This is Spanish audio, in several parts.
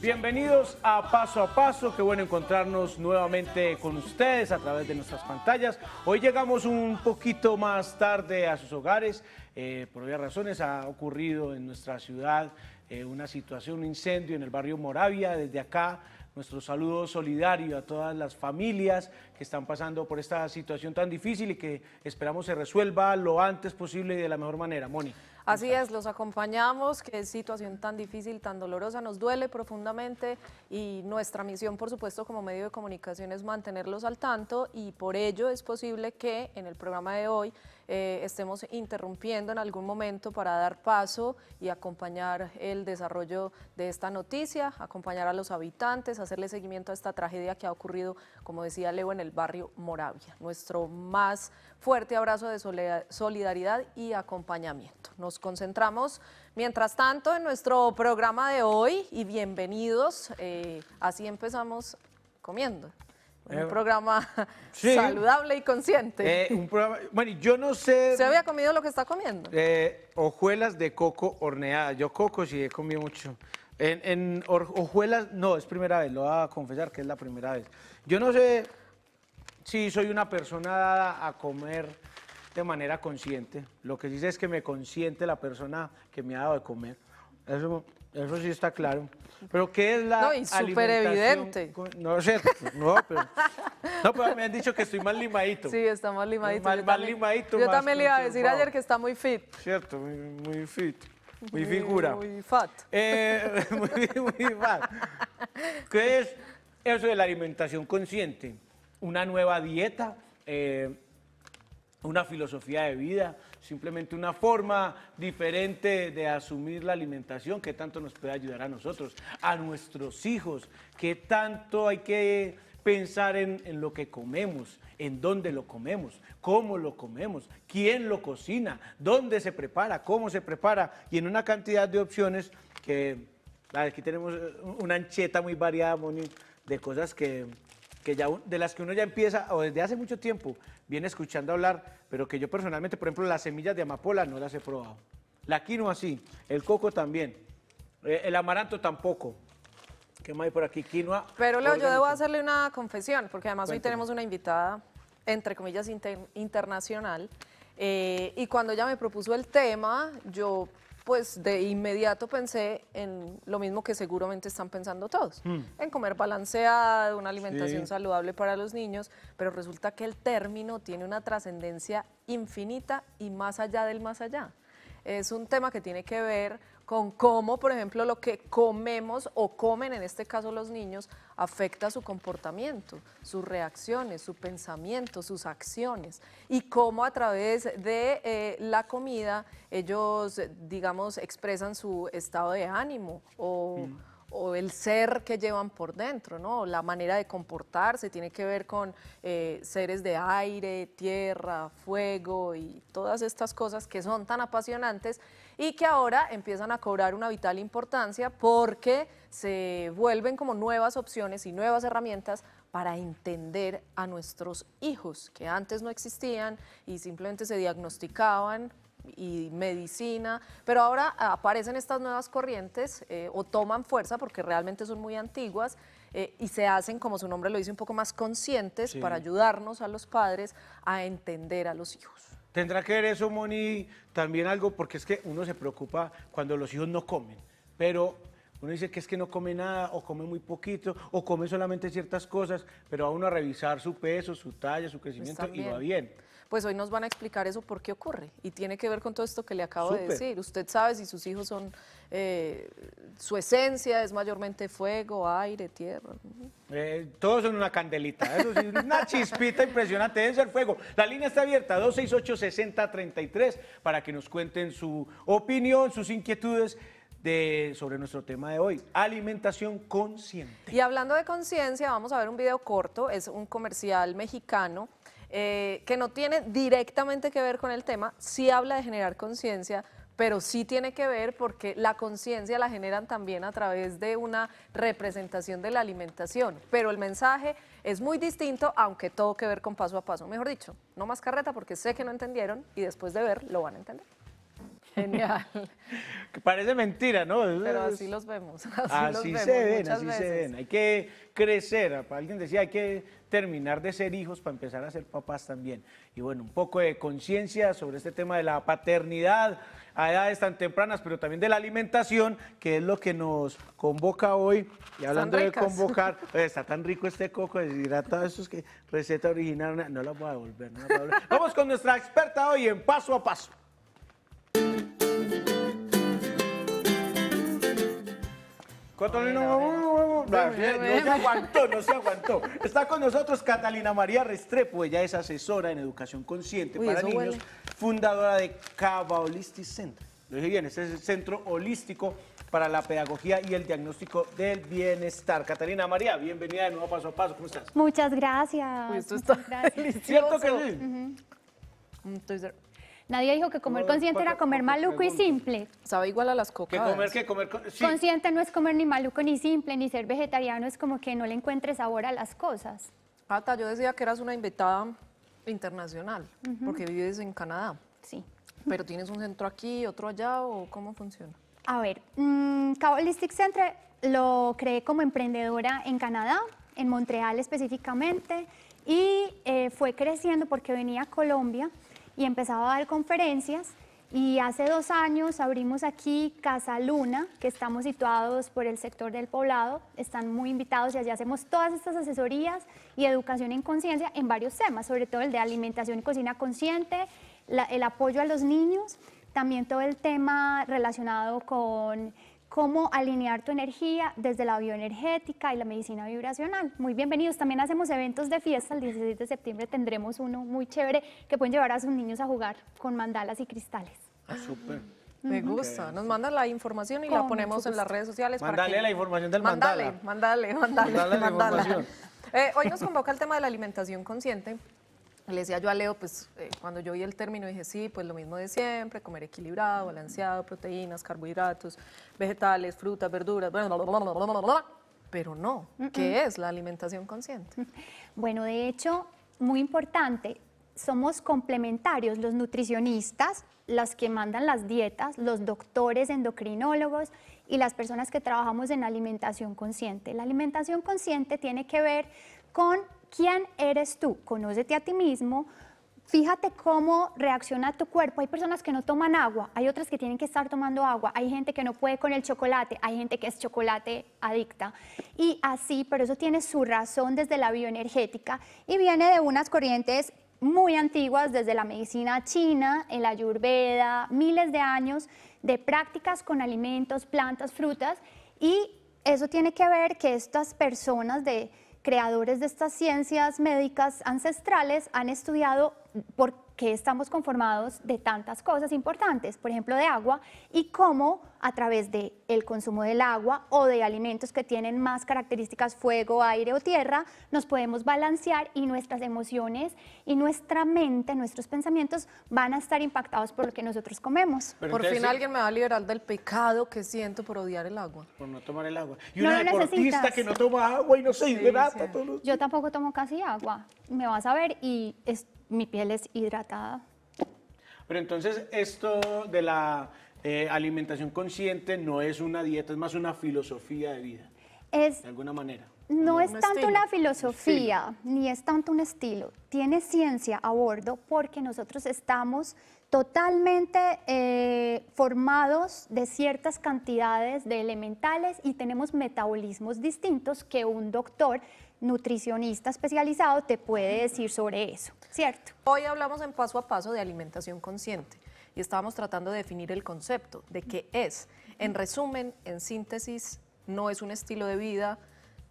Bienvenidos a Paso a Paso, qué bueno encontrarnos nuevamente con ustedes a través de nuestras pantallas. Hoy llegamos un poquito más tarde a sus hogares, eh, por varias razones ha ocurrido en nuestra ciudad eh, una situación, un incendio en el barrio Moravia, desde acá nuestro saludo solidario a todas las familias que están pasando por esta situación tan difícil y que esperamos se resuelva lo antes posible y de la mejor manera. Moni. Así es, los acompañamos, qué situación tan difícil, tan dolorosa, nos duele profundamente y nuestra misión, por supuesto, como medio de comunicación es mantenerlos al tanto y por ello es posible que en el programa de hoy eh, estemos interrumpiendo en algún momento para dar paso y acompañar el desarrollo de esta noticia, acompañar a los habitantes, hacerle seguimiento a esta tragedia que ha ocurrido, como decía Leo, en el barrio Moravia. Nuestro más fuerte abrazo de solidaridad y acompañamiento. Nos concentramos, mientras tanto, en nuestro programa de hoy y bienvenidos. Eh, así empezamos comiendo. Un eh, programa saludable y consciente. Eh, un programa, bueno, yo no sé... ¿Se había comido lo que está comiendo? Eh, hojuelas de coco horneadas. Yo coco sí he comido mucho. En, en hojuelas, no, es primera vez, lo voy a confesar que es la primera vez. Yo no sé si soy una persona dada a comer de manera consciente. Lo que sí sé es que me consiente la persona que me ha dado de comer. Eso eso sí está claro. Pero ¿qué es la No, y súper evidente. No sé, no, pero... No, pero me han dicho que estoy más limadito. Sí, está más limadito. yo también, limadito. Yo también le iba a decir ayer que está muy fit. Cierto, muy, muy fit. Muy figura. Muy fat. Eh, muy, muy fat. ¿Qué es eso de la alimentación consciente? Una nueva dieta, eh, una filosofía de vida, simplemente una forma diferente de asumir la alimentación que tanto nos puede ayudar a nosotros, a nuestros hijos, que tanto hay que pensar en, lo que comemos, en dónde lo comemos, cómo lo comemos, quién lo cocina, dónde se prepara, cómo se prepara y en una cantidad de opciones que ah, aquí tenemos eh, una ancheta muy variada, de cosas que ya de las que uno ya empieza o desde hace mucho tiempo viene escuchando hablar, pero que yo personalmente, por ejemplo, las semillas de amapola no las he probado. La quinoa sí, el coco también, eh, el amaranto tampoco. ¿Qué más hay por aquí? Quinoa. Pero Leo, yo debo hacerle una confesión, porque además hoy tenemos una invitada, entre comillas, internacional. Eh, y cuando ella me propuso el tema, yo pues de inmediato pensé en lo mismo que seguramente están pensando todos, hmm. en comer balanceado, una alimentación saludable para los niños, pero resulta que el término tiene una trascendencia infinita y más allá del más allá. Es un tema que tiene que ver con cómo, por ejemplo, lo que comemos o comen, en este caso los niños, afecta su comportamiento, sus reacciones, su pensamiento, sus acciones y cómo a través de eh, la comida ellos, digamos, expresan su estado de ánimo o... Mm o el ser que llevan por dentro, ¿no? La manera de comportarse tiene que ver con eh, seres de aire, tierra, fuego y todas estas cosas que son tan apasionantes y que ahora empiezan a cobrar una vital importancia porque se vuelven como nuevas opciones y nuevas herramientas para entender a nuestros hijos que antes no existían y simplemente se diagnosticaban y medicina, pero ahora aparecen estas nuevas corrientes eh, o toman fuerza porque realmente son muy antiguas eh, y se hacen, como su nombre lo dice, un poco más conscientes para ayudarnos a los padres a entender a los hijos. Tendrá que ver eso, Moni, también algo, porque es que uno se preocupa cuando los hijos no comen, pero uno dice que es que no come nada o come muy poquito o come solamente ciertas cosas, pero va uno a revisar su peso, su talla, su crecimiento y va bien pues hoy nos van a explicar eso por qué ocurre y tiene que ver con todo esto que le acabo de decir. Usted sabe si sus hijos son, eh, su esencia es mayormente fuego, aire, tierra. Eh, todos son una candelita, eso sí, una chispita impresionante, es el fuego. La línea está abierta, 268-6033, para que nos cuenten su opinión, sus inquietudes. De, sobre nuestro tema de hoy, alimentación consciente. Y hablando de conciencia, vamos a ver un video corto, es un comercial mexicano eh, que no tiene directamente que ver con el tema, sí habla de generar conciencia, pero sí tiene que ver porque la conciencia la generan también a través de una representación de la alimentación, pero el mensaje es muy distinto, aunque todo que ver con paso a paso, mejor dicho, no más carreta porque sé que no entendieron y después de ver lo van a entender. Genial. parece mentira, ¿no? Pero así los vemos. Así, se ven, así se ven. Hay que crecer. Alguien decía, hay que terminar de ser hijos para empezar a ser papás también. Y bueno, un poco de conciencia sobre este tema de la paternidad a edades tan tempranas, pero también de la alimentación, que es lo que nos convoca hoy. Y hablando de convocar, está tan rico este coco deshidratado, es que receta original, no No la voy a devolver. Vamos con nuestra experta hoy en Paso a Paso. Catalina no, se aguantó, no se aguantó. Está con nosotros Catalina María Restrepo, ella es asesora en educación consciente para niños, fundadora de Cava Holistic Center. Lo dije bien, este es el centro holístico para la pedagogía y el diagnóstico del bienestar. Catalina María, bienvenida de nuevo a Paso a Paso, ¿cómo estás? Muchas gracias. esto ¿Cierto que sí? Mm, estoy Nadie dijo que comer consciente era comer maluco y simple. Sabe igual a las cocadas. Que comer, que comer... Consciente no es comer ni maluco ni simple, ni ser vegetariano es como que no le encuentre sabor a las cosas. Ata, yo decía que eras una invitada internacional, porque vives en Canadá. Sí. ¿Pero tienes un centro aquí, otro allá o cómo funciona? A ver, mmm, Cabalistic Center lo creé como emprendedora en Canadá, en Montreal específicamente, y eh, fue creciendo porque venía a Colombia y empezaba a dar conferencias. Y hace dos años abrimos aquí Casa Luna, que estamos situados por el sector del poblado. Están muy invitados y allí hacemos todas estas asesorías y educación en conciencia en varios temas, sobre todo el de alimentación y cocina consciente, el apoyo a los niños, también todo el tema relacionado con cómo alinear tu energía desde la bioenergética y la medicina vibracional. Muy bienvenidos. También hacemos eventos de fiesta. El 16 de septiembre tendremos uno muy chévere que pueden llevar a sus niños a jugar con mandalas y cristales. Ah, Me gusta. Nos manda la información y la ponemos en las redes sociales. para que... la información del mandala. Mandale, mandale, mandale. mandale, eh, hoy nos convoca el tema de la alimentación consciente le decía yo a Leo, pues eh, cuando yo vi el término dije, sí, pues lo mismo de siempre, comer equilibrado, balanceado, proteínas, carbohidratos, vegetales, frutas, verduras, pero no, ¿qué es la alimentación consciente? Bueno, de hecho, muy importante, somos complementarios los nutricionistas, las que mandan las dietas, los doctores, endocrinólogos y las personas que trabajamos en alimentación consciente. La alimentación consciente tiene que ver con quién eres tú, conócete a ti mismo, fíjate cómo reacciona tu cuerpo. Hay personas que no toman agua, hay otras que tienen que estar tomando agua, hay gente que no puede con el chocolate, hay gente que es chocolate adicta. Y así, pero eso tiene su razón desde la bioenergética y viene de unas corrientes muy antiguas, desde la medicina china, en la ayurveda, miles de años de prácticas con alimentos, plantas, frutas y eso tiene que ver que estas personas de creadores de estas ciencias médicas ancestrales han estudiado por que estamos conformados de tantas cosas importantes, por ejemplo, de agua, y cómo a través del el consumo del agua o de alimentos que tienen más características fuego, aire o tierra, nos podemos balancear y nuestras emociones y nuestra mente, nuestros pensamientos van a estar impactados por lo que nosotros comemos. por fin alguien me va a liberar del pecado que siento por odiar el agua. Por no tomar el agua. Y una deportista que no toma agua y no se hidrata. Yo tampoco tomo casi agua, me vas a ver y... Es mi piel es hidratada. Pero entonces esto de la eh, alimentación consciente no es una dieta, es más una filosofía de vida. Es, de alguna manera. No es tanto una filosofía, ni es tanto un estilo. Tiene ciencia a bordo porque nosotros estamos totalmente eh, formados de ciertas cantidades de elementales y tenemos metabolismos distintos que un doctor nutricionista especializado te puede decir sobre eso, ¿cierto? Hoy hablamos en paso a paso de alimentación consciente y estábamos tratando de definir el concepto de qué es. En resumen, en síntesis, no es un estilo de vida,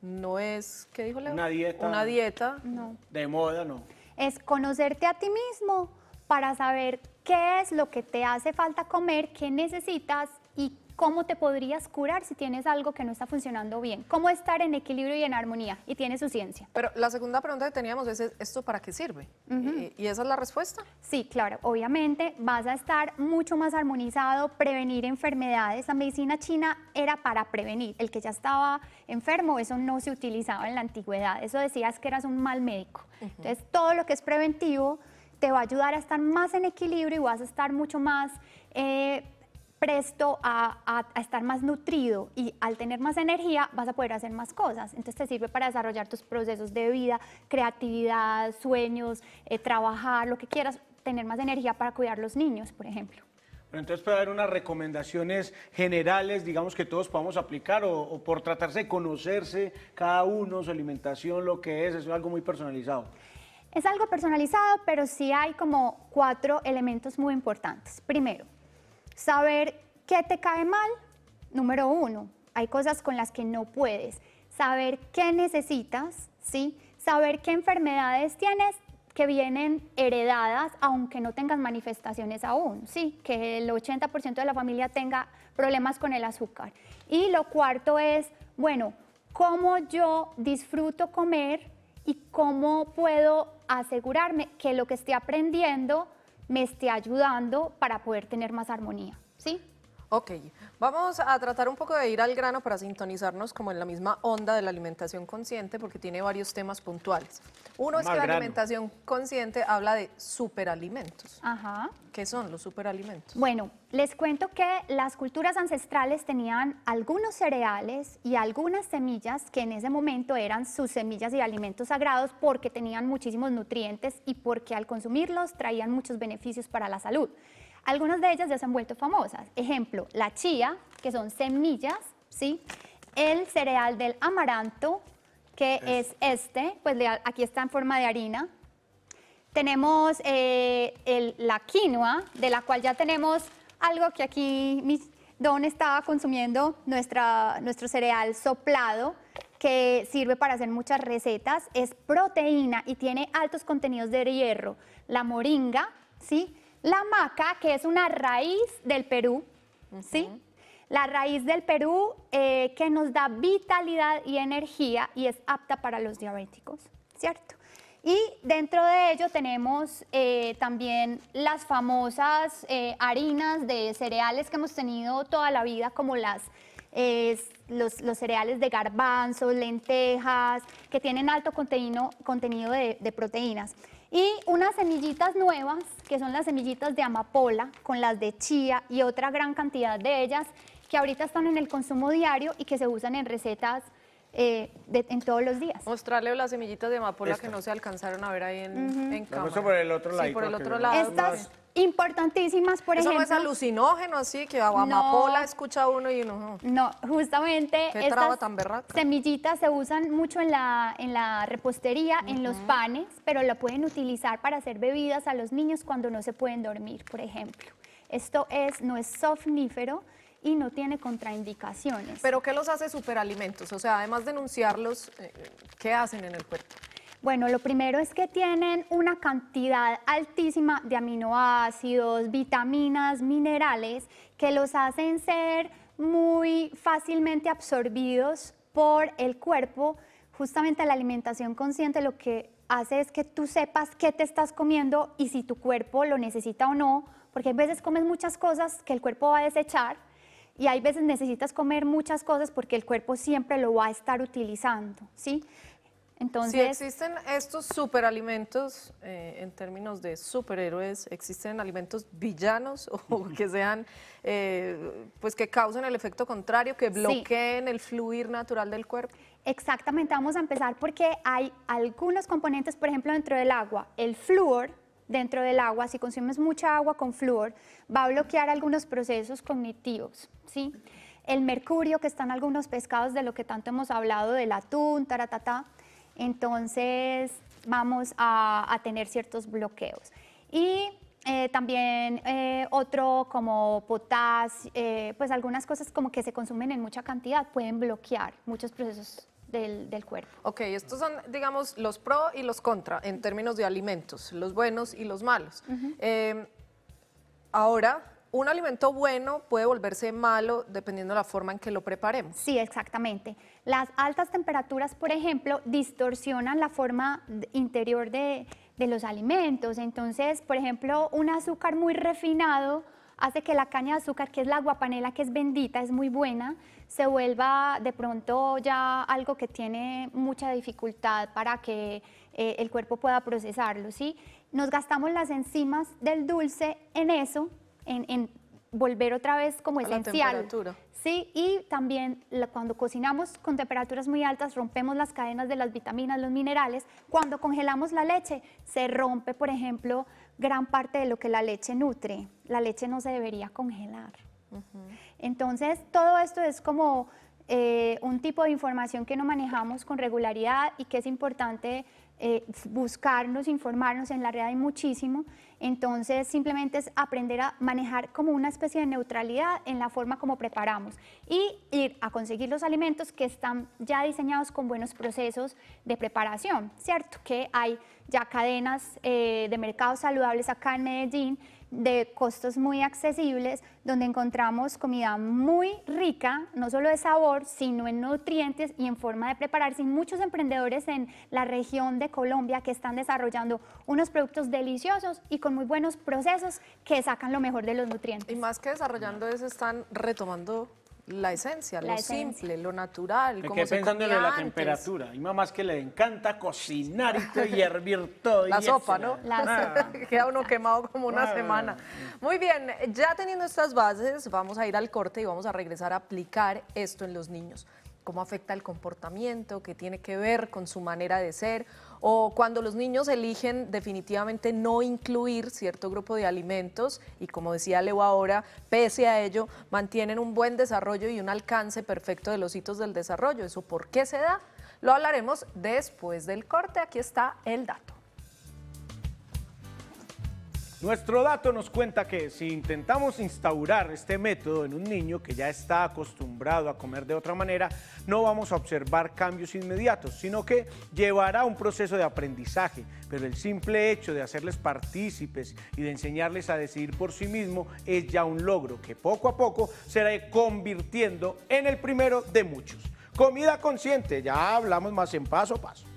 no es, ¿qué dijo Leo? Una dieta. Una dieta. No. De moda, no. Es conocerte a ti mismo para saber qué es lo que te hace falta comer, qué necesitas y cómo te podrías curar si tienes algo que no está funcionando bien, cómo estar en equilibrio y en armonía, y tiene su ciencia. Pero la segunda pregunta que teníamos es, ¿esto para qué sirve? ¿Y esa es la respuesta? Sí, claro, obviamente vas a estar mucho más armonizado, prevenir enfermedades. La medicina china era para prevenir, el que ya estaba enfermo, eso no se utilizaba en la antigüedad, eso decías que eras un mal médico. Entonces, todo lo que es preventivo te va a ayudar a estar más en equilibrio y vas a estar mucho más... Eh, presto a, estar más nutrido y al tener más energía vas a poder hacer más cosas. Entonces te sirve para desarrollar tus procesos de vida, creatividad, sueños, eh, trabajar, lo que quieras, tener más energía para cuidar los niños, por ejemplo. entonces puede haber unas recomendaciones generales, digamos que todos podamos aplicar o, por tratarse de conocerse cada uno, su alimentación, lo que es, es algo muy personalizado. Es algo personalizado, pero sí hay como cuatro elementos muy importantes. Primero, Saber qué te cae mal, número uno, hay cosas con las que no puedes. Saber qué necesitas, ¿sí? Saber qué enfermedades tienes que vienen heredadas, aunque no tengas manifestaciones aún, ¿sí? Que el 80% de la familia tenga problemas con el azúcar. Y lo cuarto es, bueno, cómo yo disfruto comer y cómo puedo asegurarme que lo que estoy aprendiendo me esté ayudando para poder tener más armonía, ¿sí? Ok, vamos a tratar un poco de ir al grano para sintonizarnos como en la misma onda de la alimentación consciente porque tiene varios temas puntuales. Uno es que la alimentación consciente habla de superalimentos. Ajá. ¿Qué son los superalimentos? Bueno, les cuento que las culturas ancestrales tenían algunos cereales y algunas semillas que en ese momento eran sus semillas y alimentos sagrados porque tenían muchísimos nutrientes y porque al consumirlos traían muchos beneficios para la salud. Algunas de ellas ya se han vuelto famosas. Ejemplo, la chía, que son semillas, ¿sí? El cereal del amaranto, que es, este, pues aquí está en forma de harina. Tenemos eh, la quinoa, de la cual ya tenemos algo que aquí mi don estaba consumiendo, nuestra, nuestro cereal soplado, que sirve para hacer muchas recetas, es proteína y tiene altos contenidos de hierro. La moringa, ¿sí? La maca, que es una raíz del Perú, ¿sí? La raíz del Perú eh, que nos da vitalidad y energía y es apta para los diabéticos, ¿cierto? Y dentro de ello tenemos eh, también las famosas eh, harinas de cereales que hemos tenido toda la vida, como las, los, cereales de garbanzos, lentejas, que tienen alto contenido, contenido de proteínas y unas semillitas nuevas, que son las semillitas de amapola, con las de chía y otra gran cantidad de ellas, que ahorita están en el consumo diario y que se usan en recetas eh, en todos los días. Mostrarle las semillitas de amapola que no se alcanzaron a ver ahí en, por el otro lado. por el otro lado. Estas importantísimas, por ejemplo... Eso no es alucinógeno, así que amapola escucha uno y uno... No, justamente estas semillitas se usan mucho en la, en la repostería, en los panes, pero la pueden utilizar para hacer bebidas a los niños cuando no se pueden dormir, por ejemplo. Esto es, no es somnífero, y no tiene contraindicaciones. ¿Pero qué los hace superalimentos? O sea, además de denunciarlos, eh, ¿qué hacen en el cuerpo? Bueno, lo primero es que tienen una cantidad altísima de aminoácidos, vitaminas, minerales, que los hacen ser muy fácilmente absorbidos por el cuerpo. Justamente la alimentación consciente lo que hace es que tú sepas qué te estás comiendo y si tu cuerpo lo necesita o no, porque hay veces comes muchas cosas que el cuerpo va a desechar y hay veces necesitas comer muchas cosas porque el cuerpo siempre lo va a estar utilizando, ¿sí? Entonces, existen estos superalimentos eh, en términos de superhéroes, existen alimentos villanos o que sean, eh, pues que causen el efecto contrario, que bloqueen el fluir natural del cuerpo. Exactamente, vamos a empezar porque hay algunos componentes, por ejemplo, dentro del agua, el flúor, dentro del agua, si consumes mucha agua con flúor, va a bloquear algunos procesos cognitivos, ¿sí? El mercurio, que están algunos pescados de lo que tanto hemos hablado, del atún, taratata, entonces vamos a, tener ciertos bloqueos. Y eh, también eh, otro como potás, eh, pues algunas cosas como que se consumen en mucha cantidad pueden bloquear muchos procesos del, del, cuerpo. Ok, estos son, digamos, los pro y los contra en términos de alimentos, los buenos y los malos. ahora, un alimento bueno puede volverse malo dependiendo de la forma en que lo preparemos. Sí, exactamente. Las altas temperaturas, por ejemplo, distorsionan la forma interior de, los alimentos. Entonces, por ejemplo, un azúcar muy refinado hace que la caña de azúcar, que es la guapanela, que es bendita, es muy buena, se vuelva de pronto ya algo que tiene mucha dificultad para que eh, el cuerpo pueda procesarlo, ¿sí? Nos gastamos las enzimas del dulce en eso en, volver otra vez como esencial. La temperatura. Sí, y también cuando cocinamos con temperaturas muy altas rompemos las cadenas de las vitaminas, los minerales. Cuando congelamos la leche se rompe, por ejemplo, gran parte de lo que la leche nutre. La leche no se debería congelar. Entonces, todo esto es como eh, un tipo de información que no manejamos con regularidad y que es importante eh, buscarnos, informarnos, en la red hay muchísimo, entonces simplemente es aprender a manejar como una especie de neutralidad en la forma como preparamos y ir a conseguir los alimentos que están ya diseñados con buenos procesos de preparación, ¿cierto? Que hay ya cadenas eh, de mercados saludables acá en Medellín de costos muy accesibles, donde encontramos comida muy rica, no solo de sabor, sino en nutrientes y en forma de prepararse. Y muchos emprendedores en la región de Colombia que están desarrollando unos productos deliciosos y con muy buenos procesos que sacan lo mejor de los nutrientes. Y más que desarrollando eso, están retomando la esencia, lo simple, lo natural. Me quedé pensando en la temperatura. Hay mamás que le encanta cocinar y, hervir todo. La sopa, ¿no? La ah. sopa. Queda uno quemado como una ah. semana. Muy bien, ya teniendo estas bases, vamos a ir al corte y vamos a regresar a aplicar esto en los niños. Cómo afecta el comportamiento, qué tiene que ver con su manera de ser o cuando los niños eligen definitivamente no incluir cierto grupo de alimentos y como decía Leo ahora, pese a ello, mantienen un buen desarrollo y un alcance perfecto de los hitos del desarrollo. ¿Eso por qué se da? Lo hablaremos después del corte. Aquí está el dato. Nuestro dato nos cuenta que si intentamos instaurar este método en un niño que ya está acostumbrado a comer de otra manera, no vamos a observar cambios inmediatos, sino que llevará un proceso de aprendizaje. Pero el simple hecho de hacerles partícipes y de enseñarles a decidir por sí mismo es ya un logro que poco a poco será convirtiendo en el primero de muchos. Comida consciente, ya hablamos más en paso a paso.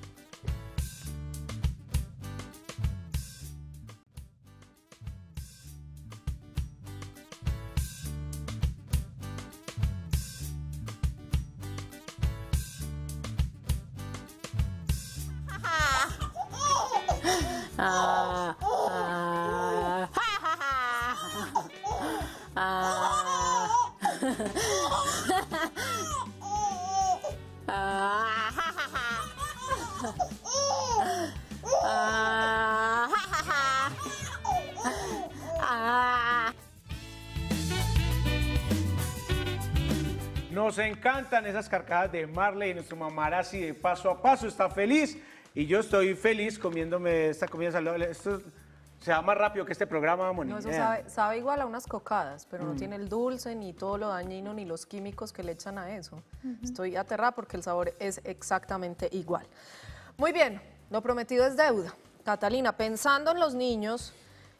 encantan esas carcadas de Marley y nuestro mamarazzi de paso a paso. Está feliz y yo estoy feliz comiéndome esta comida saludable. Esto se va más rápido que este programa, Moni. No, eso sabe, igual a unas cocadas, pero no mm. tiene el dulce, ni todo lo dañino, ni los químicos que le echan a eso. Estoy aterrada porque el sabor es exactamente igual. Muy bien, lo prometido es deuda. Catalina, pensando en los niños,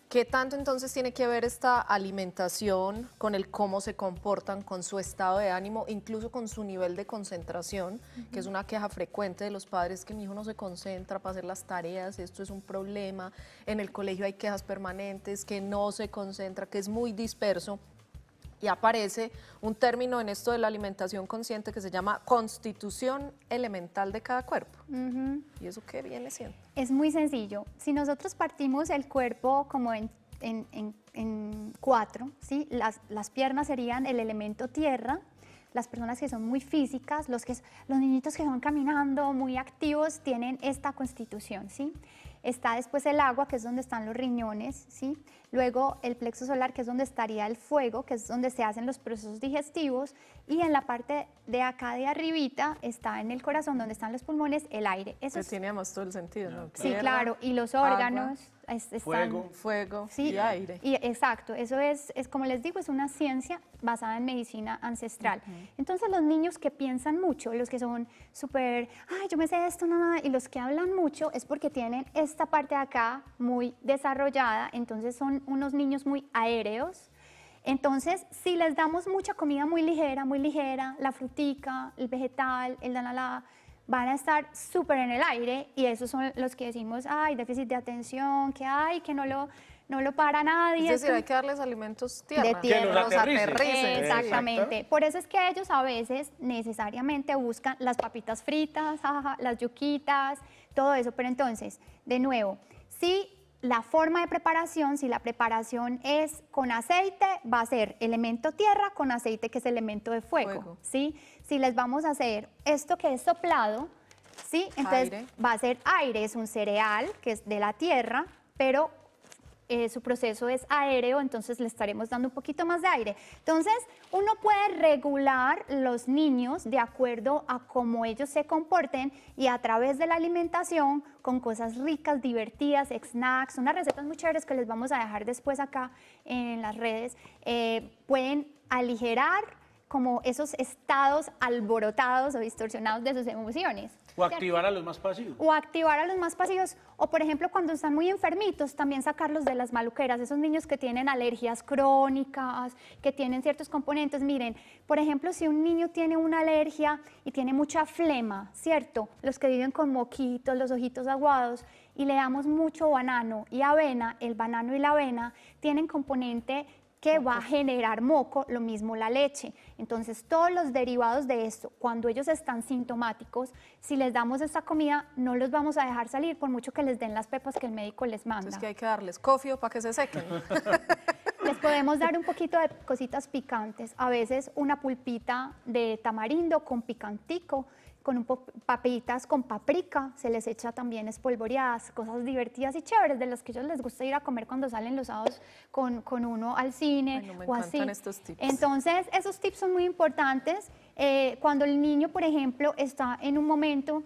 ¿Qué tanto entonces tiene que ver esta alimentación con el cómo se comportan, con su estado de ánimo, incluso con su nivel de concentración, que es una queja frecuente de los padres que mi hijo no se concentra para hacer las tareas, esto es un problema, en el colegio hay quejas permanentes, que no se concentra, que es muy disperso? y aparece un término en esto de la alimentación consciente que se llama constitución elemental de cada cuerpo. ¿Y eso qué viene siendo? Es muy sencillo. Si nosotros partimos el cuerpo como en, cuatro, ¿sí? Las, piernas serían el elemento tierra, las personas que son muy físicas, los, que, los niñitos que van caminando, muy activos, tienen esta constitución, ¿sí? Está después el agua, que es donde están los riñones, ¿sí? luego el plexo solar, que es donde estaría el fuego, que es donde se hacen los procesos digestivos, y en la parte de acá de arribita está en el corazón, donde están los pulmones, el aire. Eso todo el sentido, ah, Sí, claro, y los órganos es, fuego, fuego y aire. Y, exacto, eso es, es, como les digo, es una ciencia basada en medicina ancestral. Entonces los niños que piensan mucho, los que son súper, ay, yo me sé esto, nada, y los que hablan mucho es porque tienen esta parte de acá muy desarrollada, entonces son unos niños muy aéreos. Entonces, si les damos mucha comida muy ligera, muy ligera, la frutica, el vegetal, el danalá, van a estar súper en el aire y esos son los que decimos, ay, déficit de atención, que ay, que no lo, no lo para nadie. Es decir, hay que darles alimentos tierra, de Exactamente. Por eso es que ellos a veces necesariamente buscan las papitas fritas, las yuquitas, todo eso. Pero entonces, de nuevo, si la forma de preparación, si la preparación es con aceite, va a ser elemento tierra con aceite que es elemento de fuego, fuego. ¿sí? si les vamos a hacer esto que es soplado, ¿sí? Entonces va a ser aire, es un cereal que es de la tierra, pero eh, su proceso es aéreo, entonces le estaremos dando un poquito más de aire. Entonces, uno puede regular los niños de acuerdo a cómo ellos se comporten y a través de la alimentación con cosas ricas, divertidas, snacks, unas recetas muy chéveres que les vamos a dejar después acá en las redes, eh, pueden aligerar como esos estados alborotados o distorsionados de sus emociones. O activar a los más pasivos. O activar a los más pasivos. O, por ejemplo, cuando están muy enfermitos, también sacarlos de las maluqueras. Esos niños que tienen alergias crónicas, que tienen ciertos componentes. Miren, por ejemplo, si un niño tiene una alergia y tiene mucha flema, ¿cierto? Los que viven con moquitos, los ojitos aguados, y le damos mucho banano y avena, el banano y la avena tienen componente que va a generar moco, lo mismo la leche. Entonces, todos los derivados de esto, cuando ellos están sintomáticos, si les damos esta comida, no los vamos a dejar salir, por mucho que les den las pepas que el médico les manda. Entonces, que hay que darles cofio para que se sequen. les podemos dar un poquito de cositas picantes, a veces una pulpita de tamarindo con picantico, con un papitas con paprika, se les echa también espolvoreadas, cosas divertidas y chéveres de las que ellos les gusta ir a comer cuando salen los sábados con, uno al cine o así. Entonces, esos tips son muy importantes. Eh, cuando el niño, por ejemplo, está en un momento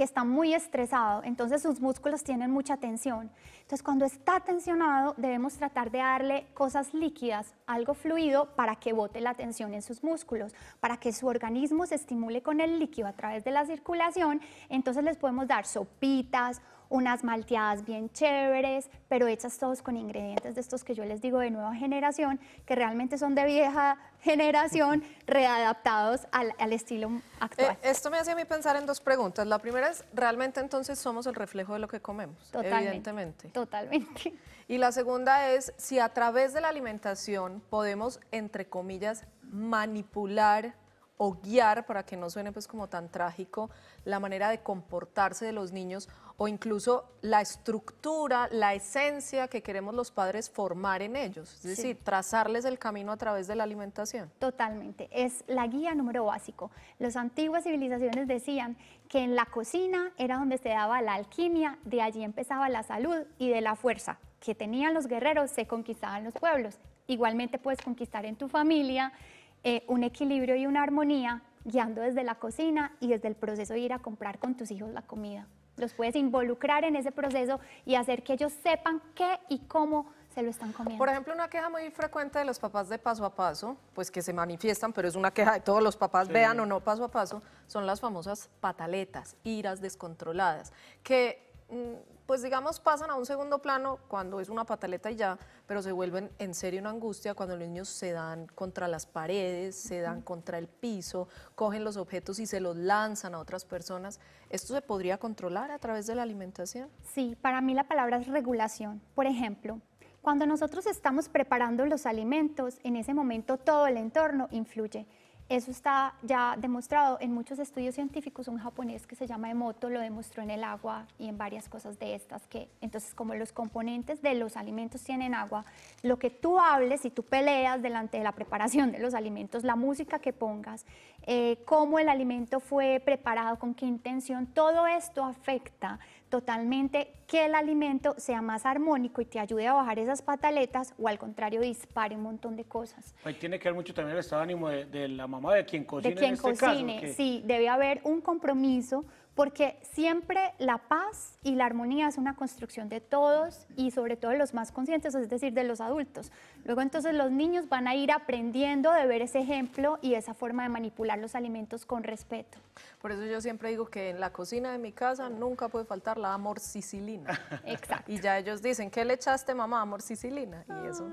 que está muy estresado, entonces sus músculos tienen mucha tensión. Entonces cuando está tensionado debemos tratar de darle cosas líquidas, algo fluido para que bote la tensión en sus músculos, para que su organismo se estimule con el líquido a través de la circulación. Entonces les podemos dar sopitas, unas malteadas bien chéveres, pero hechas todos con ingredientes de estos que yo les digo de nueva generación, que realmente son de vieja generación, readaptados al, estilo actual. Eh, esto me hace a mí pensar en dos preguntas. La primera es, ¿realmente entonces somos el reflejo de lo que comemos? evidentemente. Totalmente. Y la segunda es, si a través de la alimentación podemos, entre comillas, manipular o guiar para que no suene pues como tan trágico la manera de comportarse de los niños o incluso la estructura, la esencia que queremos los padres formar en ellos, es decir, trazarles el camino a través de la alimentación. Totalmente, es la guía número básico. Las antiguas civilizaciones decían que en la cocina era donde se daba la alquimia, de allí empezaba la salud y de la fuerza que tenían los guerreros se conquistaban los pueblos. Igualmente puedes conquistar en tu familia, eh, un equilibrio y una armonía guiando desde la cocina y desde el proceso de ir a comprar con tus hijos la comida. Los puedes involucrar en ese proceso y hacer que ellos sepan qué y cómo se lo están comiendo. Por ejemplo, una queja muy frecuente de los papás de paso a paso, pues que se manifiestan, pero es una queja de todos los papás, vean o no paso a paso, son las famosas pataletas, iras descontroladas, que mm, pues digamos, pasan a un segundo plano cuando es una pataleta y ya, pero se vuelven en serio una angustia cuando los niños se dan contra las paredes, se dan contra el piso, cogen los objetos y se los lanzan a otras personas. ¿Esto se podría controlar a través de la alimentación? Sí, para mí la palabra es regulación. Por ejemplo, cuando nosotros estamos preparando los alimentos, en ese momento todo el entorno influye. Eso está ya demostrado en muchos estudios científicos. Un japonés que se llama Emoto lo demostró en el agua y en varias cosas de estas. Que entonces, como los componentes de los alimentos tienen agua, lo que tú hables y tú peleas delante de la preparación de los alimentos, la música que pongas, eh, cómo el alimento fue preparado, con qué intención, todo esto afecta totalmente que el alimento sea más armónico y te ayude a bajar esas pataletas o al contrario dispare un montón de cosas. Ahí tiene que ver mucho también el estado de ánimo de, la mamá, de quien cocina. De quien este cocine, sí, debe haber un compromiso porque siempre la paz y la armonía es una construcción de todos y sobre todo de los más conscientes, es decir, de los adultos. Luego entonces los niños van a ir aprendiendo de ver ese ejemplo y esa forma de manipular los alimentos con respeto. Por eso yo siempre digo que en la cocina de mi casa nunca puede faltar la sicilina. Exacto. Y ya ellos dicen, ¿qué le echaste mamá? Amor sicilina. Y eso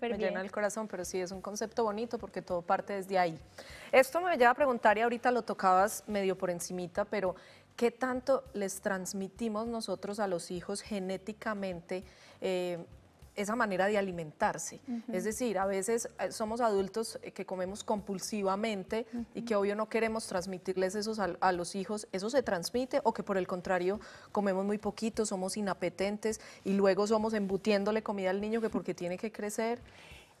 me llena el corazón, pero sí es un concepto bonito porque todo parte desde ahí. Esto me lleva a preguntar y ahorita lo tocabas medio por encimita, pero ¿Qué tanto les transmitimos nosotros a los hijos genéticamente? Eh, esa manera de alimentarse. Es decir, a veces eh, somos adultos eh, que comemos compulsivamente y que obvio no queremos transmitirles eso a, a, los hijos, eso se transmite o que por el contrario comemos muy poquito, somos inapetentes y luego somos embutiéndole comida al niño que porque tiene que crecer.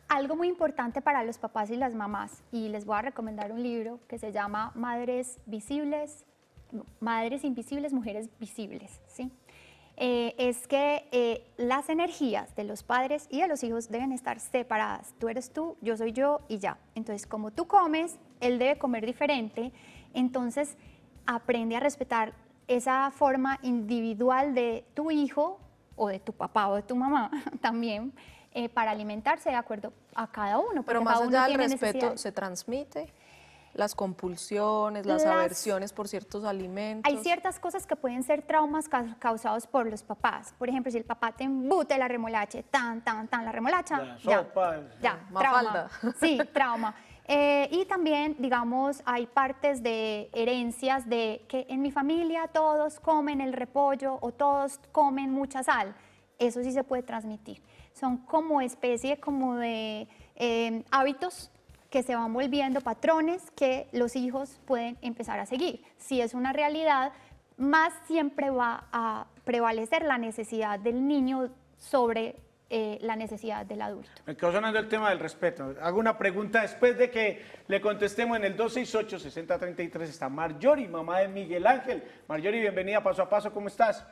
Algo muy importante para los papás y las mamás, y les voy a recomendar un libro que se llama Madres Visibles, madres invisibles, mujeres visibles, ¿sí? Eh, es que eh, las energías de los padres y de los hijos deben estar separadas. Tú eres tú, yo soy yo y ya. Entonces, como tú comes, él debe comer diferente. Entonces, aprende a respetar esa forma individual de tu hijo o de tu papá o de tu mamá también eh, para alimentarse de acuerdo a cada uno. Pero más allá del respeto se transmite las compulsiones, las, aversiones por ciertos alimentos. Hay ciertas cosas que pueden ser traumas causados por los papás. Por ejemplo, si el papá te embute la remolacha, tan, tan, tan, la remolacha, ya, sopa, ya, ya trauma. Sí, trauma. Eh, y también, digamos, hay partes de herencias de que en mi familia todos comen el repollo o todos comen mucha sal. Eso sí se puede transmitir. Son como especie como de eh, hábitos que se van volviendo patrones que los hijos pueden empezar a seguir. Si es una realidad, más siempre va a prevalecer la necesidad del niño sobre eh, la necesidad del adulto. Me quedó sonando el tema del respeto. Hago una pregunta después de que le contestemos en el 268-6033. Está Marjorie, mamá de Miguel Ángel. Marjorie, bienvenida paso a paso, ¿cómo estás?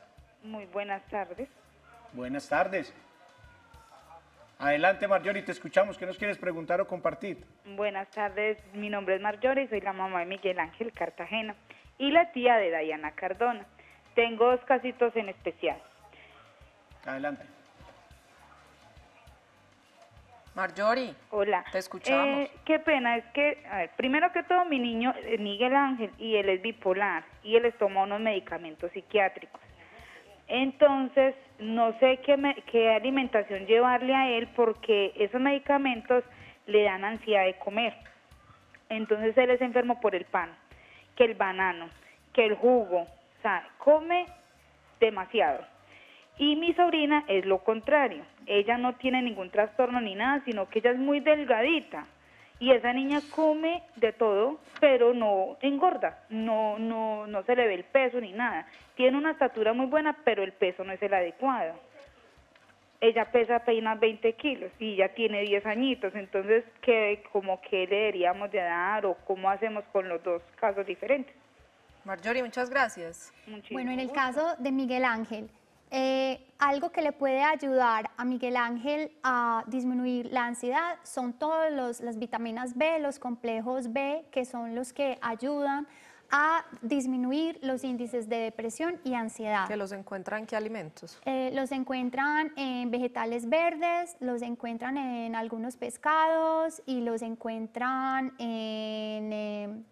Muy buenas tardes. Buenas tardes. Adelante, Marjorie, te escuchamos. ¿Qué nos quieres preguntar o compartir? Buenas tardes, mi nombre es Marjorie, soy la mamá de Miguel Ángel Cartagena y la tía de Dayana Cardona. Tengo dos casitos en especial. Adelante. Marjorie. Hola. Te escuchamos. Eh, qué pena, es que, a ver, primero que todo, mi niño es eh, Miguel Ángel y él es bipolar y él les toma unos medicamentos psiquiátricos. Entonces, no sé qué, alimentación llevarle a él porque esos medicamentos le dan ansiedad de comer. Entonces él es enfermo por el pan, que el banano, que el jugo, o sea, come demasiado. Y mi sobrina es lo contrario, ella no tiene ningún trastorno ni nada, sino que ella es muy delgadita, y esa niña come de todo, pero no engorda, no, no, no se le ve el peso ni nada. Tiene una estatura muy buena, pero el peso no es el adecuado. Ella pesa apenas 20 kilos y ya tiene 10 añitos, entonces, ¿qué, como qué deberíamos de dar o cómo hacemos con los dos casos diferentes? Marjorie, muchas gracias. bueno, en el caso de Miguel Ángel, eh, algo que le puede ayudar a Miguel Ángel a disminuir la ansiedad son todas las vitaminas B, los complejos B, que son los que ayudan a disminuir los índices de depresión y ansiedad. ¿Que los encuentran en qué alimentos? Eh, los encuentran en vegetales verdes, los encuentran en algunos pescados y los encuentran en... Em,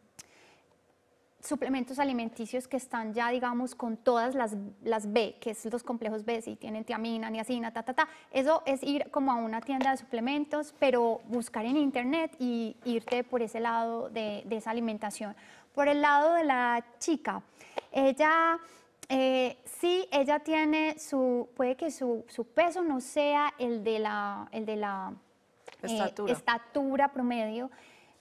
suplementos alimenticios que están ya, digamos, con todas las, las B, que es los complejos B, si tienen tiamina, niacina, ta, ta, ta. Eso es ir como a una tienda de suplementos, pero buscar en internet y irte por ese lado de, esa alimentación. Por el lado de la chica, ella... Eh, sí, ella tiene su, puede que su, peso no sea el de la, el de la eh, estatura. estatura promedio,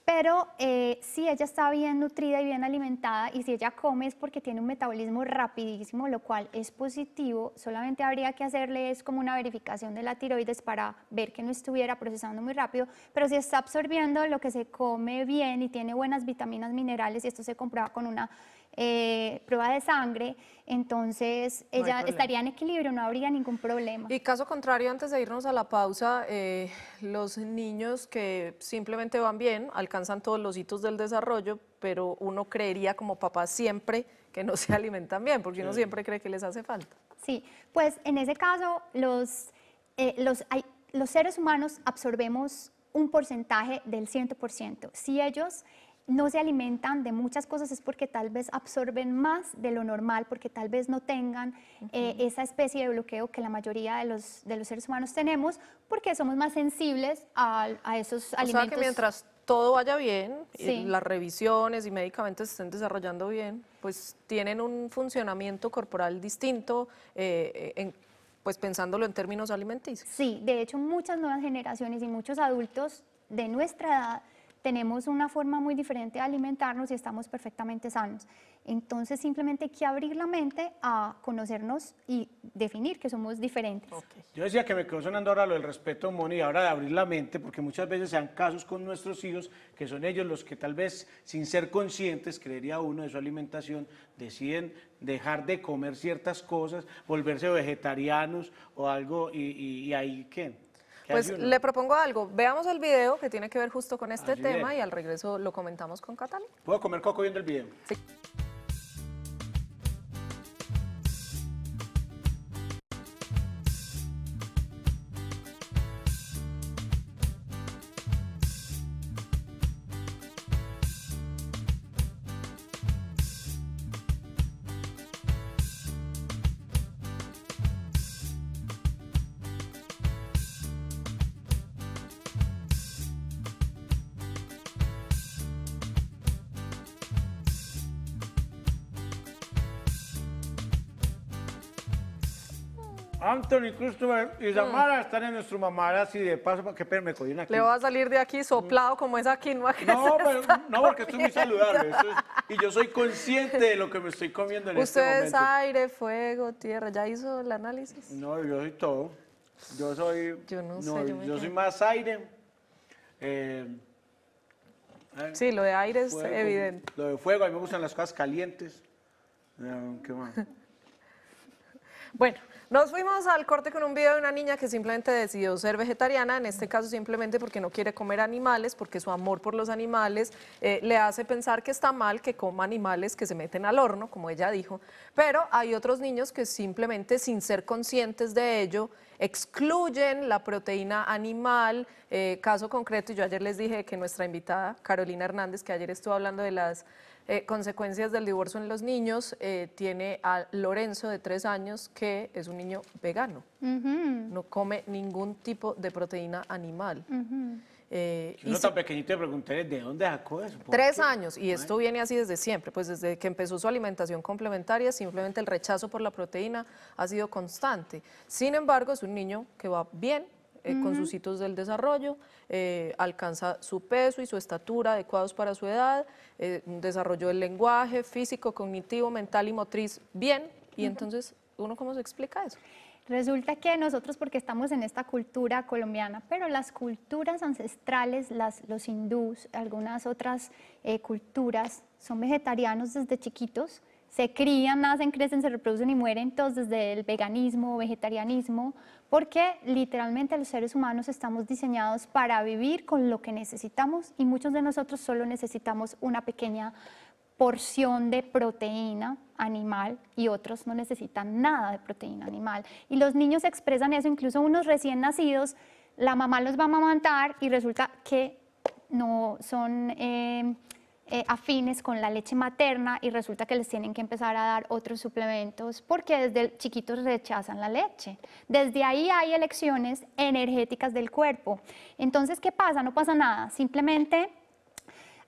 pero eh, si ella está bien nutrida y bien alimentada y si ella come es porque tiene un metabolismo rapidísimo, lo cual es positivo, solamente habría que hacerle es como una verificación de la tiroides para ver que no estuviera procesando muy rápido, pero si está absorbiendo lo que se come bien y tiene buenas vitaminas, minerales y esto se comprueba con una eh, prueba de sangre, entonces ella estaría en equilibrio, no habría ningún problema. Y caso contrario, antes de irnos a la pausa, eh, los niños que simplemente van bien, alcanzan todos los hitos del desarrollo, pero uno creería como papá siempre que no se alimentan bien, porque uno siempre cree que les hace falta. Sí, pues en ese caso los, eh, los, los seres humanos absorbemos un porcentaje del 100%. Si ellos no se alimentan de muchas cosas es porque tal vez absorben más de lo normal, porque tal vez no tengan eh, esa especie de bloqueo que la mayoría de los, de los seres humanos tenemos, porque somos más sensibles a, esos alimentos. O sea que mientras todo vaya bien, y las revisiones y medicamentos se estén desarrollando bien, pues tienen un funcionamiento corporal distinto eh, eh, pues pensándolo en términos alimenticios. Sí, de hecho muchas nuevas generaciones y muchos adultos de nuestra edad tenemos una forma muy diferente de alimentarnos y estamos perfectamente sanos. Entonces simplemente hay que abrir la mente a conocernos y definir que somos diferentes. Yo decía que me quedó sonando ahora lo del respeto, Moni, y ahora de abrir la mente, porque muchas veces se casos con nuestros hijos que son ellos los que tal vez sin ser conscientes, creería uno, de su alimentación, deciden dejar de comer ciertas cosas, volverse vegetarianos o algo, y, y ahí qué. Pues le propongo algo. Veamos el video que tiene que ver justo con este tema y al regreso lo comentamos con Catalina. ¿Puedo comer coco viendo el video? Anthony Christopher y mm. Samara están en nuestro mamaras y de paso ¿qué que me cogí Le va a salir de aquí soplado como esa quinoa No, pero, no porque esto es muy saludable. y yo soy consciente de lo que me estoy comiendo en este momento. Usted es aire, fuego, tierra. ¿Ya hizo el análisis? No, yo soy todo. Yo soy. Yo no, Yo, soy más aire. Eh, sí, lo de aire es evidente. Lo de fuego, a mí me gustan las cosas calientes. Eh, ¿Qué más? bueno. Nos fuimos al corte con un video de una niña que simplemente decidió ser vegetariana, en este caso simplemente porque no quiere comer animales, porque su amor por los animales eh, le hace pensar que está mal que coma animales que se meten al horno, como ella dijo, pero hay otros niños que simplemente sin ser conscientes de ello, excluyen la proteína animal. Eh, caso concreto, yo ayer les dije que nuestra invitada Carolina Hernández, que ayer estuvo hablando de las eh, consecuencias del divorcio en los niños, eh, tiene a Lorenzo de tres años que es un niño vegano, no come ningún tipo de proteína animal. Eh, tan pequeñito de dónde sacó eso. Tres años, y esto viene así desde siempre, pues desde que empezó su alimentación complementaria, simplemente el rechazo por la proteína ha sido constante. Sin embargo, es un niño que va bien, eh, con sus hitos del desarrollo, eh, alcanza su peso y su estatura adecuados para su edad, eh, desarrollo del lenguaje físico, cognitivo, mental y motriz bien. Y entonces, ¿uno cómo se explica eso? Resulta que nosotros, porque estamos en esta cultura colombiana, pero las culturas ancestrales, las, los hindús, algunas otras eh, culturas, son vegetarianos desde chiquitos se crían, nacen, crecen, se reproducen y mueren entonces desde el veganismo, vegetarianismo, porque literalmente los seres humanos estamos diseñados para vivir con lo que necesitamos y muchos de nosotros solo necesitamos una pequeña porción de proteína animal y otros no necesitan nada de proteína animal. Y los niños expresan eso, incluso unos recién nacidos, la mamá los va a amamantar y resulta que no son... Eh, eh, afines con la leche materna y resulta que les tienen que empezar a dar otros suplementos porque desde chiquitos rechazan la leche. Desde ahí hay elecciones energéticas del cuerpo. Entonces, ¿qué pasa? No pasa nada, simplemente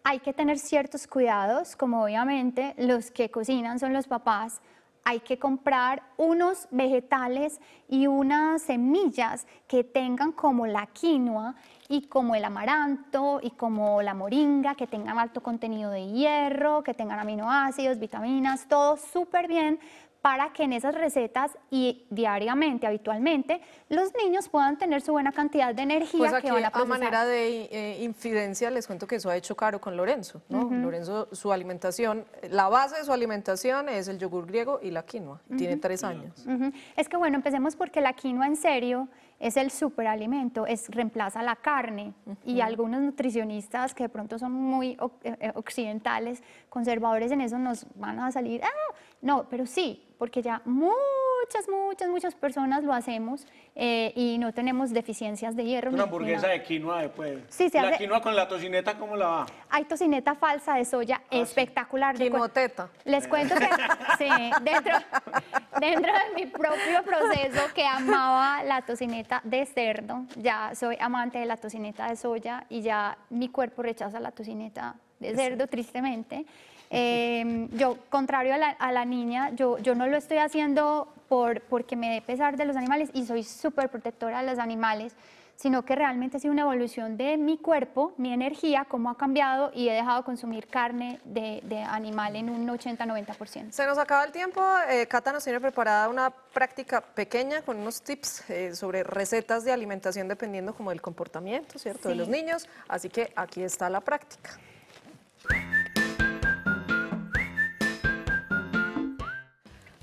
hay que tener ciertos cuidados, como obviamente los que cocinan son los papás, hay que comprar unos vegetales y unas semillas que tengan como la quinoa y como el amaranto y como la moringa, que tengan alto contenido de hierro, que tengan aminoácidos, vitaminas, todo súper bien para que en esas recetas y diariamente, habitualmente, los niños puedan tener su buena cantidad de energía pues que van a aquí, A manera de eh, infidencia, les cuento que eso ha hecho Caro con Lorenzo. ¿no? Lorenzo, su alimentación, la base de su alimentación es el yogur griego y la quinoa. Tiene tres años. Es que bueno, empecemos porque la quinoa en serio es el superalimento, es, reemplaza la carne. Y algunos nutricionistas que de pronto son muy eh, eh, occidentales, conservadores en eso, nos van a salir, ah, no, pero sí, porque ya muchas, muchas, muchas personas lo hacemos eh, y no tenemos deficiencias de hierro. Una hamburguesa de quinoa después. Sí, sí. ¿La quinoa con la tocineta cómo la va? Hay tocineta falsa de soya ah, espectacular. Sí. Les cuento que dentro, dentro de mi propio proceso que amaba la tocineta de cerdo, ya soy amante de la tocineta de soya y ya mi cuerpo rechaza la tocineta de cerdo, tristemente. Em, yo, contrario a la, niña, yo, yo no lo estoy haciendo por, porque me dé pesar de los animales y soy súper protectora de los animales, sino que realmente ha sido una evolución de mi cuerpo, mi energía, cómo ha cambiado y he dejado de consumir carne de, animal en un 80-90%. Se nos acaba el tiempo. Eh, Cata nos tiene preparada una práctica pequeña con unos tips eh, sobre recetas de alimentación dependiendo como del comportamiento, ¿cierto?, de los niños. Así que aquí está la práctica.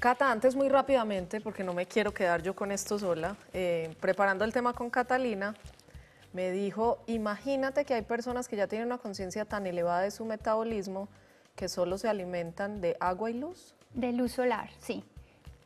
Cata, antes muy rápidamente, porque no me quiero quedar yo con esto sola, eh, preparando el tema con Catalina, me dijo, imagínate que hay personas que ya tienen una conciencia tan elevada de su metabolismo que solo se alimentan de agua y luz. De luz solar, sí.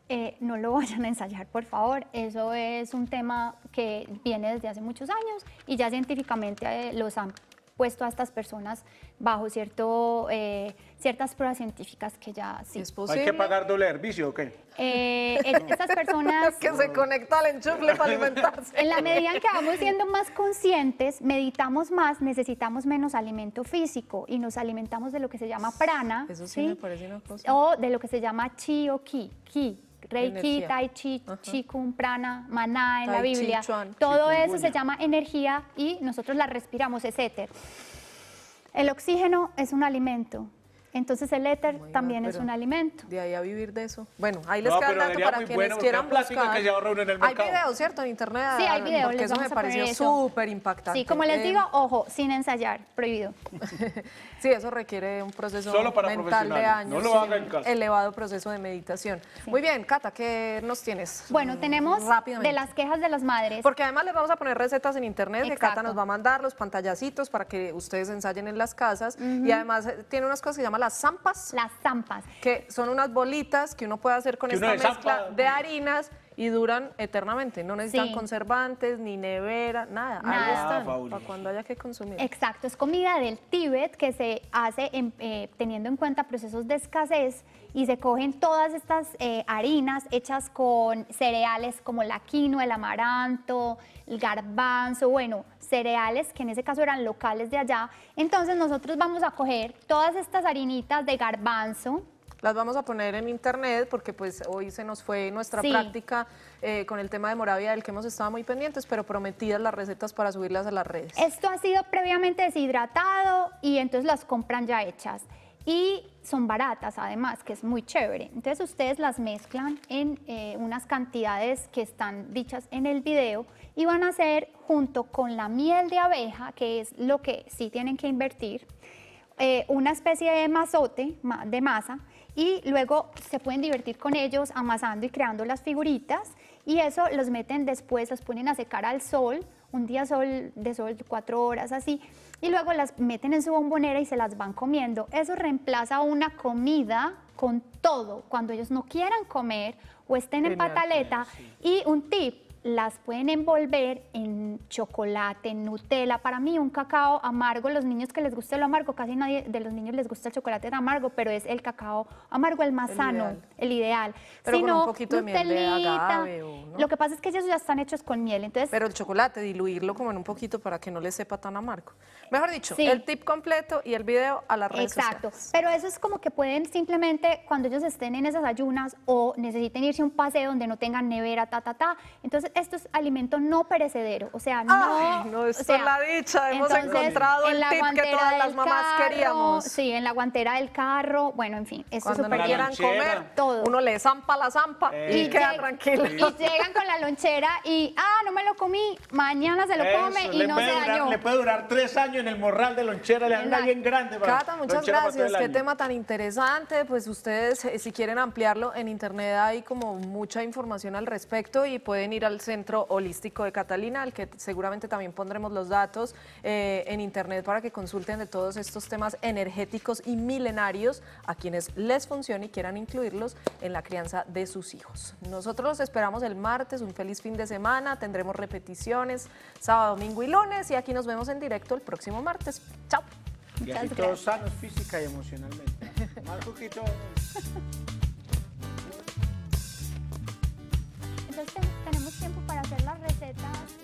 Eh, no lo vayan a ensayar, por favor. Eso es un tema que viene desde hace muchos años y ya científicamente eh, los han puesto a estas personas bajo cierto, eh, ciertas pruebas científicas que ya sí. ¿Es posible? ¿Hay que pagar doble servicio o qué? Eh, estas personas... que se conecta al enchufle para alimentarse. En la medida en que vamos siendo más conscientes, meditamos más, necesitamos menos alimento físico y nos alimentamos de lo que se llama prana. Eso sí, me parece cosa. O de lo que se llama chi o ki Reiki, Tai Chi, Chi Prana, Maná en la Biblia. Todo eso se llama energía y nosotros la respiramos, es éter. El oxígeno es un alimento, entonces el éter también es un alimento. De ahí a vivir de eso. Bueno, ahí les queda el dato para quienes quieran buscar. Hay videos, ¿cierto? En internet. Sí, hay videos. Porque eso me pareció súper impactante. Sí, como les eh, digo, ojo, sin ensayar, prohibido. sí, eso requiere un proceso mental de años. No lo haga en casa. Elevado proceso de meditación. Muy bien, Cata, ¿qué nos tienes? Bueno, tenemos de las quejas de las madres. Porque además les vamos a poner recetas en internet Cata nos va a mandar, los pantallacitos para que ustedes ensayen en las casas. Y además eh, tiene unas cosas que llaman las zampas. Las zampas. Que son unas bolitas que uno puede hacer con esta mezcla de harinas y duran eternamente. No necesitan conservantes, ni nevera, nada. Ahí están, para cuando haya que consumir. Exacto, es comida del Tíbet que se hace eh, teniendo en cuenta procesos de escasez y se cogen todas estas eh, harinas hechas con cereales como la quinoa, el amaranto, el garbanzo, bueno, cereales que en ese caso eran locales de allá. Entonces nosotros vamos a coger todas estas harinitas de garbanzo, las vamos a poner en internet porque pues hoy se nos fue nuestra práctica eh, con el tema de Moravia del que hemos estado muy pendientes, pero prometidas las recetas para subirlas a las redes. Esto ha sido previamente deshidratado y entonces las compran ya hechas. Y son baratas además, que es muy chévere. Entonces ustedes las mezclan en eh, unas cantidades que están dichas en el video y van a hacer junto con la miel de abeja, que es lo que sí tienen que invertir, eh, una especie de mazote de masa y luego se pueden divertir con ellos amasando y creando las figuritas y eso los meten después, los ponen a secar al sol, un día sol, de sol cuatro horas así, y luego las meten en su bombonera y se las van comiendo. Eso reemplaza una comida con todo, cuando ellos no quieran comer o estén en pataleta. Y un tip, las pueden envolver en chocolate, Nutella. Para mí un cacao amargo, los niños que les guste lo amargo, casi nadie de los niños les gusta el chocolate de amargo, pero es el cacao amargo, el más sano, el ideal. Pero con un poquito de miel de agave Lo que pasa es que ellos ya están hechos con miel, entonces... Pero el chocolate, diluirlo como en un poquito para que no le sepa tan amargo. Mejor dicho, el tip completo y el video a la redes Exacto. pero eso es como que pueden simplemente cuando ellos estén en esas ayunas o necesiten irse a un paseo donde no tengan nevera, ta, ta, ta, entonces esto es alimento no perecedero, o sea, no... no, esto es la dicha, hemos encontrado en el tip que todas las mamás queríamos. Sí, en la guantera del carro, bueno, en fin, eso Cuando no quieran comer, todo. uno le zampa la zampa y, queda tranquilo. Y llegan con la lonchera y, ah, no me lo comí, mañana se lo come y no se dañó. Le puede durar tres años en el morral de lonchera, le anda bien grande. muchas gracias, qué tema tan interesante, pues ustedes eh, si quieren ampliarlo en internet hay como mucha información al respecto y pueden ir al Centro Holístico de Catalina, al que seguramente también pondremos los datos eh, en internet para que consulten de todos estos temas energéticos y milenarios a quienes les funcione y quieran incluirlos en la crianza de sus hijos. Nosotros los esperamos el martes, un feliz fin de semana, tendremos repeticiones sábado, domingo y lunes y aquí nos vemos en directo el próximo martes. Chao. Y así todos sanos física y emocionalmente. Más poquito. Entonces, tiempo para hacer las recetas